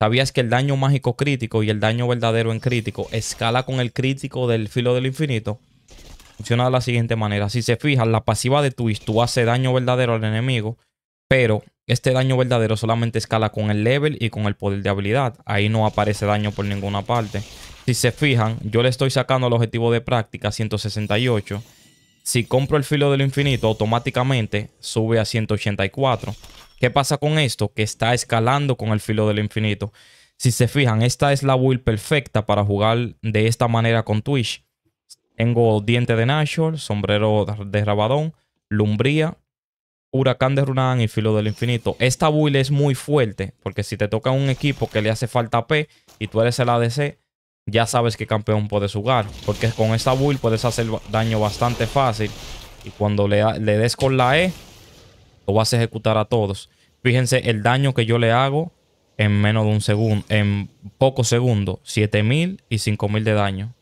¿Sabías que el daño mágico crítico y el daño verdadero en crítico escala con el crítico del filo del infinito? Funciona de la siguiente manera. Si se fijan, la pasiva de Twist, tú hace daño verdadero al enemigo, pero este daño verdadero solamente escala con el level y con el poder de habilidad. Ahí no aparece daño por ninguna parte. Si se fijan, yo le estoy sacando el objetivo de práctica 168. Si compro el filo del infinito, automáticamente sube a 184. ¿Qué pasa con esto? Que está escalando con el filo del infinito. Si se fijan, esta es la build perfecta para jugar de esta manera con Twitch. Tengo diente de Nashor, sombrero de Rabadón, lumbría, huracán de Runan y filo del infinito. Esta build es muy fuerte porque si te toca un equipo que le hace falta P y tú eres el ADC, ya sabes qué campeón puedes jugar. Porque con esta build puedes hacer daño bastante fácil. Y cuando le, le des con la E, lo vas a ejecutar a todos. Fíjense el daño que yo le hago en menos de un segundo, en pocos segundos. 7000 y 5000 de daño.